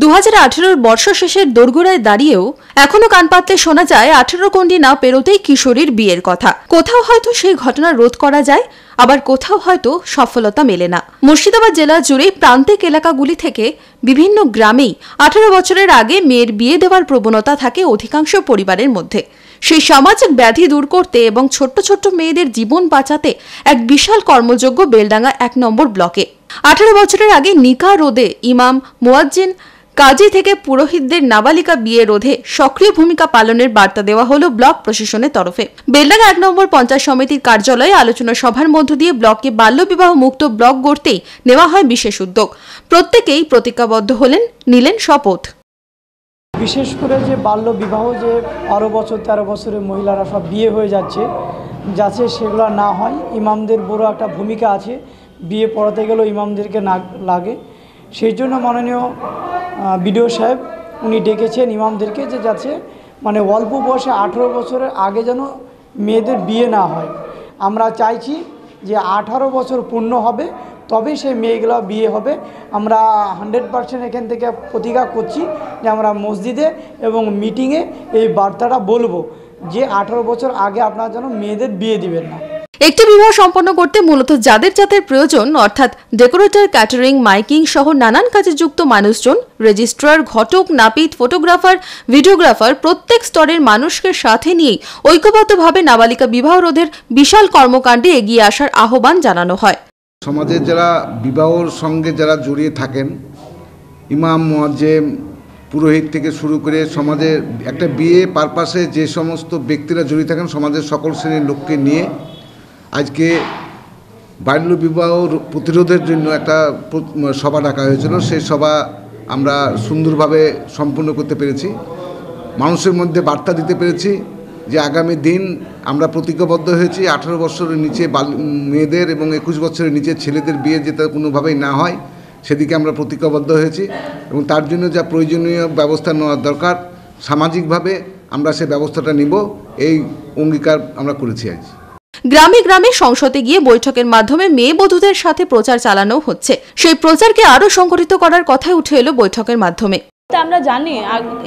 দু হাজার বর্ষ শেষের দোরগোড়ায় দাঁড়িয়েও এখনো কান পাতলে শোনা যায় আঠেরো কন্ডি না পেরোতেই কিশোরীর বিয়ের কথা কোথাও হয়তো সেই ঘটনা রোধ করা যায় আবার কোথাও হয়তো সফলতা মেলে না মুর্শিদাবাদ জেলা জুড়ে প্রান্তিক এলাকাগুলি থেকে বিভিন্ন গ্রামেই আঠারো বছরের আগে মেয়ের বিয়ে দেওয়ার প্রবণতা থাকে অধিকাংশ পরিবারের মধ্যে সেই সামাজিক ব্যাধি দূর করতে এবং ছোট্ট ছোট্ট মেয়েদের জীবন বাঁচাতে এক বিশাল কর্মযোগ্য বেলডাঙ্গা এক নম্বর ব্লকে আঠারো বছরের আগে নিকা রোদে ইমাম মোয়াজ্জিন কাজে থেকে পুরোহিতদের নাবালিকা বিয়ে রোধে সক্রিয় ভূমিকা পালনের বার্তা দেওয়া হলো ব্লক প্রশাসনের তরফে বেলডাঙ্গা এক নম্বর পঞ্চায়েত সমিতির কার্যালয়ে আলোচনা সভার মধ্য দিয়ে ব্লককে বাল্যবিবাহ মুক্ত ব্লক গড়তেই নেওয়া হয় বিশেষ উদ্যোগ প্রত্যেকেই প্রতিজ্ঞাবদ্ধ হলেন নিলেন শপথ বিশেষ করে যে বাল্য বিবাহ যে আরো বছর তেরো বছরের মহিলারা সব বিয়ে হয়ে যাচ্ছে যাতে সেগুলো না হয় ইমামদের বড় একটা ভূমিকা আছে বিয়ে পড়াতে গেলেও ইমামদেরকে না লাগে সেই জন্য মাননীয় বিডিও সাহেব উনি ডেকেছেন ইমামদেরকে যে যাচ্ছে মানে অল্প বয়সে আঠেরো বছরের আগে যেন মেয়েদের বিয়ে না হয় আমরা চাইছি যে আঠারো বছর পূর্ণ হবে তবেই সেই মেয়েগুলো বিয়ে হবে আমরা হান্ড্রেড পারসেন্ট এখান থেকে প্রতিজ্ঞা করছি যে আমরা মসজিদে এবং মিটিংয়ে এই বার্তাটা বলবো যে আঠারো বছর আগে আপনারা যেন মেয়েদের বিয়ে দিবেন না একটি বিবাহ সম্পন্ন করতে মূলত যাদের যাদের প্রয়োজন অর্থাৎ ডেকোরেটর ক্যাটারিং মাইকিং সহ নানান কাজে যুক্ত মানুষজন রেজিস্ট্রার ঘটক নাপিত ফটোগ্রাফার ভিডিওগ্রাফার প্রত্যেক স্তরের মানুষকে সাথে নিয়েই ঐক্যবদ্ধভাবে নাবালিকা বিবাহ রোধের বিশাল কর্মকাণ্ডে এগিয়ে আসার আহ্বান জানানো হয় সমাজে যারা বিবাহর সঙ্গে যারা জড়িয়ে থাকেন ইমাম মোয়াজ্জেম পুরোহিত থেকে শুরু করে সমাজের একটা বিয়ে পারপাসে যে সমস্ত ব্যক্তিরা জড়িয়ে থাকেন সমাজের সকল শ্রেণীর লোককে নিয়ে আজকে বাল্য বিবাহ প্রতিরোধের জন্য একটা সভা ডাকা হয়েছিল সেই সভা আমরা সুন্দরভাবে সম্পূর্ণ করতে পেরেছি মানুষের মধ্যে বার্তা দিতে পেরেছি যে আগামী দিন আমরা প্রতিজ্ঞাবদ্ধ হয়েছি আঠারো বছরের নিচে মেয়েদের এবং একুশ বছরের নিচে ছেলেদের বিয়ে যেতে কোনোভাবেই না হয় সেদিকে আমরা প্রতিজ্ঞাবদ্ধ হয়েছি এবং তার জন্য যা প্রয়োজনীয় ব্যবস্থা নেওয়ার দরকার সামাজিকভাবে আমরা সে ব্যবস্থাটা নিব এই অঙ্গীকার আমরা করেছি আজ গ্রামে গ্রামে সংসদে গিয়ে বৈঠকের মাধ্যমে মেয়ে বধূদের সাথে প্রচার চালানো হচ্ছে সেই প্রচারকে আরও সংগঠিত করার কথাই উঠে এলো বৈঠকের মাধ্যমে তা আমরা জানি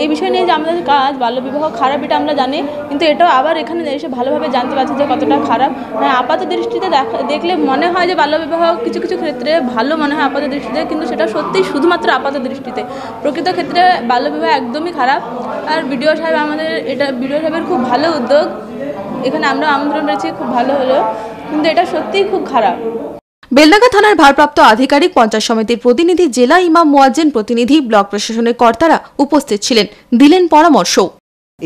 এই বিষয় নিয়ে যে আমাদের কাজ বাল্যবিবাহ খারাপ এটা আমরা জানি কিন্তু এটাও আবার এখানে এসে ভালোভাবে জানতে পারছি যে কতটা খারাপ হ্যাঁ, আপাত দৃষ্টিতে দেখলে মনে হয় যে বাল্যবিবাহ কিছু কিছু ক্ষেত্রে ভালো মনে হয় আপাত দৃষ্টিতে কিন্তু সেটা সত্যি শুধুমাত্র আপাত দৃষ্টিতে প্রকৃত ক্ষেত্রে বাল্যবিবাহ একদমই খারাপ আর বিডিও সাহেব আমাদের এটা বিডিও সাহেবের খুব ভালো উদ্যোগ এখানে আমরা আমন্ত্রণ রয়েছি খুব ভালো হলো কিন্তু এটা সত্যিই খুব খারাপ বেলডাঙ্গা থানার ভারপ্রাপ্ত আধিকারিক পঞ্চায়েত সমিতির প্রতিনিধি জেলা ইমাম মোয়াজ্জেন প্রতিনিধি ব্লক প্রশাসনের কর্তারা উপস্থিত ছিলেন দিলেন পরামর্শ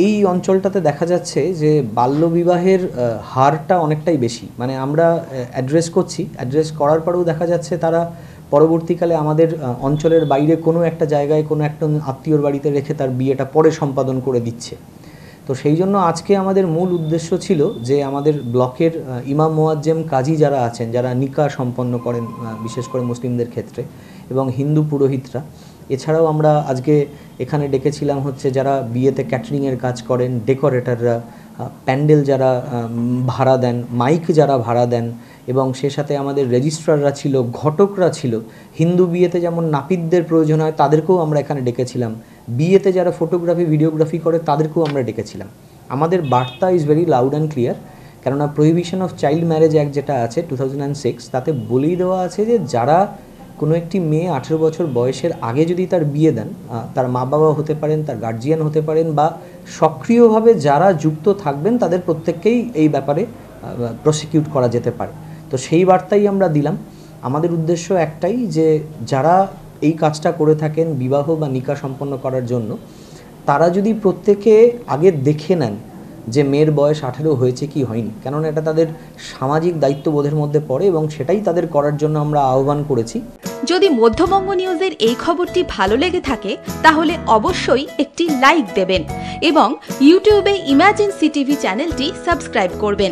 এই অঞ্চলটাতে দেখা যাচ্ছে যে বাল্যবিবাহের হারটা অনেকটাই বেশি মানে আমরা অ্যাড্রেস করছি অ্যাড্রেস করার পরেও দেখা যাচ্ছে তারা পরবর্তীকালে আমাদের অঞ্চলের বাইরে কোনো একটা জায়গায় কোনো একটা আত্মীয়র বাড়িতে রেখে তার বিয়েটা পরে সম্পাদন করে দিচ্ছে তো সেই জন্য আজকে আমাদের মূল উদ্দেশ্য ছিল যে আমাদের ব্লকের ইমাম মোয়াজ্জেম কাজী যারা আছেন যারা নিকা সম্পন্ন করেন বিশেষ করে মুসলিমদের ক্ষেত্রে এবং হিন্দু পুরোহিতরা এছাড়াও আমরা আজকে এখানে ডেকেছিলাম হচ্ছে যারা বিয়েতে ক্যাটারিংয়ের কাজ করেন ডেকোরেটররা প্যান্ডেল যারা ভাড়া দেন মাইক যারা ভাড়া দেন এবং সে সাথে আমাদের রেজিস্ট্রাররা ছিল ঘটকরা ছিল হিন্দু বিয়েতে যেমন নাপিতদের প্রয়োজন হয় তাদেরকেও আমরা এখানে ডেকেছিলাম বিয়েতে যারা ফটোগ্রাফি ভিডিওগ্রাফি করে তাদেরকেও আমরা ডেকেছিলাম আমাদের বার্তা is very loud and clear কেননা prohibition of child marriage act যেটা আছে টু তাতে বলেই দেওয়া আছে যে যারা কোনো একটি মেয়ে আঠেরো বছর বয়সের আগে যদি তার বিয়ে দেন তার মা বাবা হতে পারেন তার গার্জিয়ান হতে পারেন বা সক্রিয়ভাবে যারা যুক্ত থাকবেন তাদের প্রত্যেককেই এই ব্যাপারে প্রসিকিউট করা যেতে পারে তো সেই বার্তাই আমরা দিলাম আমাদের উদ্দেশ্য একটাই যে যারা এই কাজটা করে থাকেন বিবাহ বা নিকা সম্পন্ন করার জন্য তারা যদি প্রত্যেকে আগে দেখে নেন যে মেয়ের বয়স আঠেরো হয়েছে কি হয়নি কেননা এটা তাদের সামাজিক দায়িত্ববোধের মধ্যে পড়ে এবং সেটাই তাদের করার জন্য আমরা আহ্বান করেছি যদি মধ্যবঙ্গ নিউজের এই খবরটি ভালো লেগে থাকে তাহলে অবশ্যই একটি লাইক দেবেন এবং ইউটিউবে ইমাজিন সিটিভি চ্যানেলটি সাবস্ক্রাইব করবেন